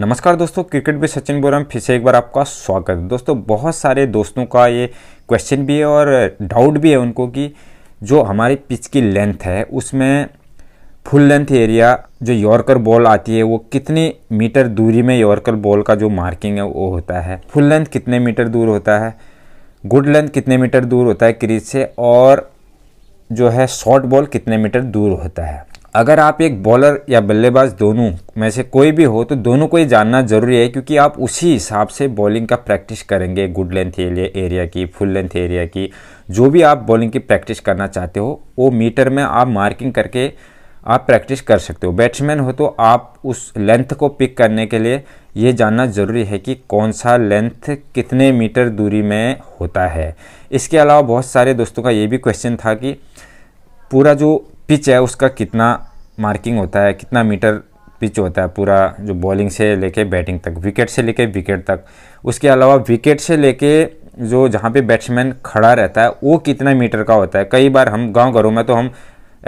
नमस्कार दोस्तों क्रिकेट भी सचिन बोरा फिर से एक बार आपका स्वागत है दोस्तों बहुत सारे दोस्तों का ये क्वेश्चन भी है और डाउट भी है उनको कि जो हमारी पिच की लेंथ है उसमें फुल लेंथ एरिया जो यॉर्कर बॉल आती है वो कितने मीटर दूरी में यॉर्कर बॉल का जो मार्किंग है वो होता है फुल लेंथ कितने मीटर दूर होता है गुड लेंथ कितने मीटर दूर होता है क्रीज से और जो है शॉर्ट बॉल कितने मीटर दूर होता है अगर आप एक बॉलर या बल्लेबाज दोनों में से कोई भी हो तो दोनों को ये जानना ज़रूरी है क्योंकि आप उसी हिसाब से बॉलिंग का प्रैक्टिस करेंगे गुड लेंथ एरिया की फुल लेंथ एरिया की जो भी आप बॉलिंग की प्रैक्टिस करना चाहते हो वो मीटर में आप मार्किंग करके आप प्रैक्टिस कर सकते हो बैट्समैन हो तो आप उस लेंथ को पिक करने के लिए ये जानना ज़रूरी है कि कौन सा लेंथ कितने मीटर दूरी में होता है इसके अलावा बहुत सारे दोस्तों का ये भी क्वेश्चन था कि पूरा जो पिच है उसका कितना मार्किंग होता है कितना मीटर पिच होता है पूरा जो बॉलिंग से लेके बैटिंग तक विकेट से लेके विकेट तक उसके अलावा विकेट से लेके जो जहाँ पे बैट्समैन खड़ा रहता है वो कितना मीटर का होता है कई बार हम गांव घरों में तो हम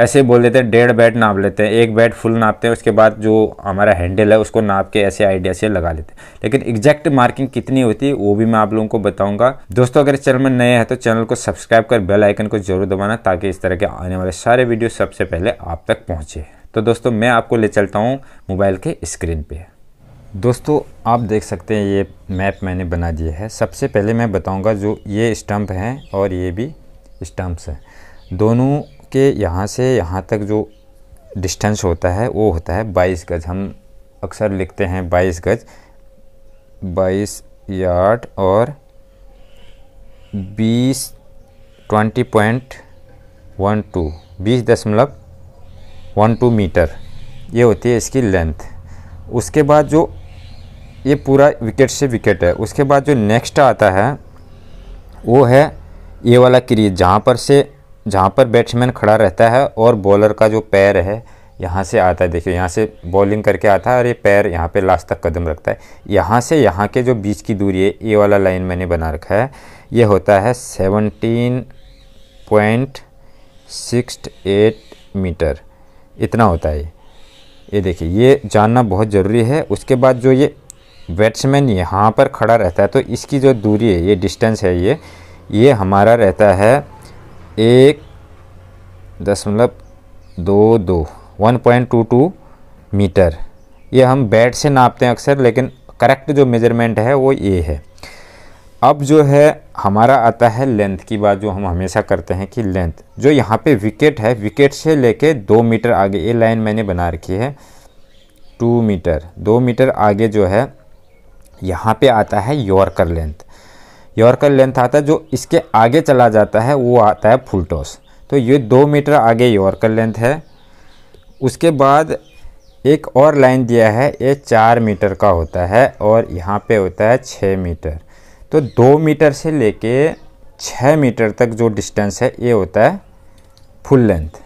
ऐसे बोल देते हैं डेढ़ बैट नाप लेते हैं एक बैट फुल नापते हैं उसके बाद जो हमारा हैंडल है उसको नाप के ऐसे आइडिया से लगा लेते हैं लेकिन एग्जैक्ट मार्किंग कितनी होती है वो भी मैं आप लोगों को बताऊंगा दोस्तों अगर चैनल में नए हैं तो चैनल को सब्सक्राइब कर बेल आइकन को जरूर दबाना ताकि इस तरह के आने वाले सारे वीडियो सबसे पहले आप तक पहुँचे तो दोस्तों मैं आपको ले चलता हूँ मोबाइल के स्क्रीन पे दोस्तों आप देख सकते हैं ये मैप मैंने बना दिया है सबसे पहले मैं बताऊँगा जो ये स्टम्प हैं और ये भी स्टम्प्स हैं दोनों के यहाँ से यहाँ तक जो डिस्टेंस होता है वो होता है बाईस गज हम अक्सर लिखते हैं बाईस गज बाईस यार्ड और बीस ट्वेंटी पॉइंट वन टू बीस दशमलव वन टू मीटर ये होती है इसकी लेंथ उसके बाद जो ये पूरा विकेट से विकेट है उसके बाद जो नेक्स्ट आता है वो है ये वाला क्रीज जहाँ पर से जहाँ पर बैट्समैन खड़ा रहता है और बॉलर का जो पैर है यहाँ से आता है देखिए यहाँ से बॉलिंग करके आता है और ये पैर यहाँ पे लास्ट तक कदम रखता है यहाँ से यहाँ के जो बीच की दूरी है ये वाला लाइन मैंने बना रखा है ये होता है seventeen point six eight metre इतना होता है ये देखिए ये जानना बहुत ज़रूरी है उसके बाद जो ये बैट्समैन यहाँ पर खड़ा रहता है तो इसकी जो दूरी है ये डिस्टेंस है ये ये हमारा रहता है एक दशमलव दो दो one point two two metre ये हम बैट से नापते हैं अक्सर लेकिन करेक्ट जो मेजरमेंट है वो ये है अब जो है हमारा आता है लेंथ की बात जो हम हमेशा करते हैं कि लेंथ जो यहाँ पे विकेट है विकेट से लेके दो मीटर आगे ये लाइन मैंने बना रखी है टू मीटर दो मीटर आगे जो है यहाँ पे आता है यॉर्कर लेंथ यॉर्कर लेंथ आता है जो इसके आगे चला जाता है वो आता है फुल टॉस तो ये दो मीटर आगे यॉर्कर लेंथ है उसके बाद एक और लाइन दिया है ये चार मीटर का होता है और यहाँ पे होता है छः मीटर तो दो मीटर से लेके छः मीटर तक जो डिस्टेंस है ये होता है फुल लेंथ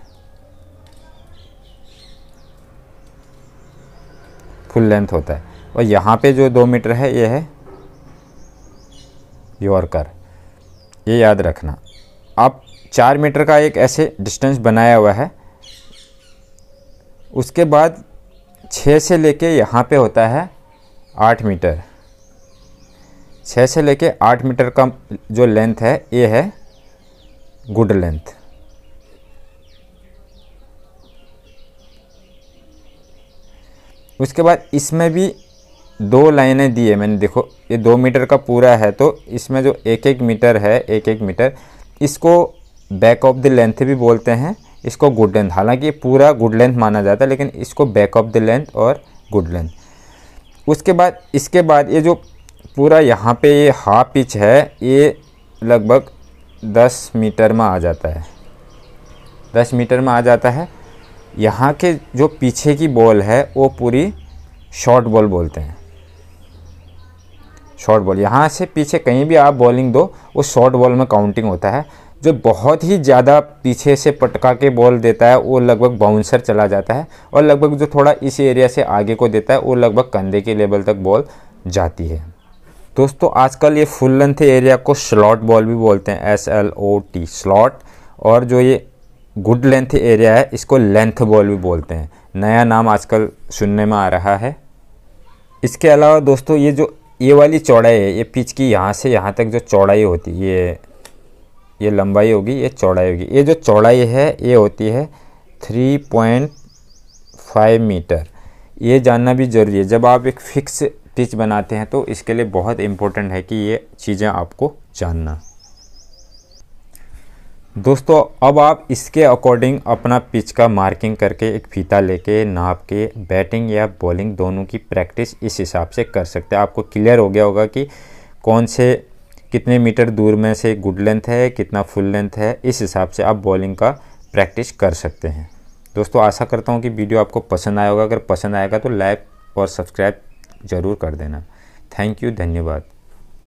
फुल लेंथ होता है और यहाँ पे जो दो मीटर है ये है यॉर्कर ये याद रखना आप चार मीटर का एक ऐसे डिस्टेंस बनाया हुआ है उसके बाद छः से लेके यहाँ पे होता है आठ मीटर छः से लेके आठ मीटर का जो लेंथ है ये है गुड लेंथ उसके बाद इसमें भी दो लाइनें दी है मैंने देखो ये दो मीटर का पूरा है तो इसमें जो एक एक मीटर है एक एक मीटर इसको बैक ऑफ द लेंथ भी बोलते हैं इसको गुड लेंथ हालांकि पूरा गुड लेंथ माना जाता है लेकिन इसको बैक ऑफ द लेंथ और गुड लेंथ उसके बाद इसके बाद ये जो पूरा यहाँ पे ये हाफ पिच है ये लगभग दस मीटर में आ जाता है दस मीटर में आ जाता है यहाँ के जो पीछे की बॉल है वो पूरी शॉर्ट बॉल बोलते हैं शॉर्ट बॉल यहाँ से पीछे कहीं भी आप बॉलिंग दो वो शॉर्ट बॉल में काउंटिंग होता है जो बहुत ही ज़्यादा पीछे से पटका के बॉल देता है वो लगभग बाउंसर चला जाता है और लगभग जो थोड़ा इस एरिया से आगे को देता है वो लगभग कंधे के लेवल तक बॉल जाती है दोस्तों आजकल ये फुल लेंथ एरिया को स्लॉट बॉल भी बोलते हैं S L O T slot और जो ये गुड लेंथ एरिया है इसको लेंथ बॉल भी बोलते हैं नया नाम आजकल सुनने में आ रहा है इसके अलावा दोस्तों ये जो ये वाली चौड़ाई है ये पिच की यहाँ से यहाँ तक जो चौड़ाई होती है ये ये लंबाई होगी ये चौड़ाई होगी ये जो चौड़ाई है ये होती है थ्री पॉइंट फाइव मीटर ये जानना भी ज़रूरी है जब आप एक फिक्स टिच बनाते हैं तो इसके लिए बहुत इम्पोर्टेंट है कि ये चीज़ें आपको जानना दोस्तों अब आप इसके अकॉर्डिंग अपना पिच का मार्किंग करके एक फीता लेके नाप के बैटिंग या बॉलिंग दोनों की प्रैक्टिस इस हिसाब से कर सकते हैं आपको क्लियर हो गया होगा कि कौन से कितने मीटर दूर में से गुड लेंथ है कितना फुल लेंथ है इस हिसाब से आप बॉलिंग का प्रैक्टिस कर सकते हैं दोस्तों आशा करता हूँ कि वीडियो आपको पसंद आएगा होगा अगर पसंद आएगा तो लाइक और सब्सक्राइब ज़रूर कर देना थैंक यू धन्यवाद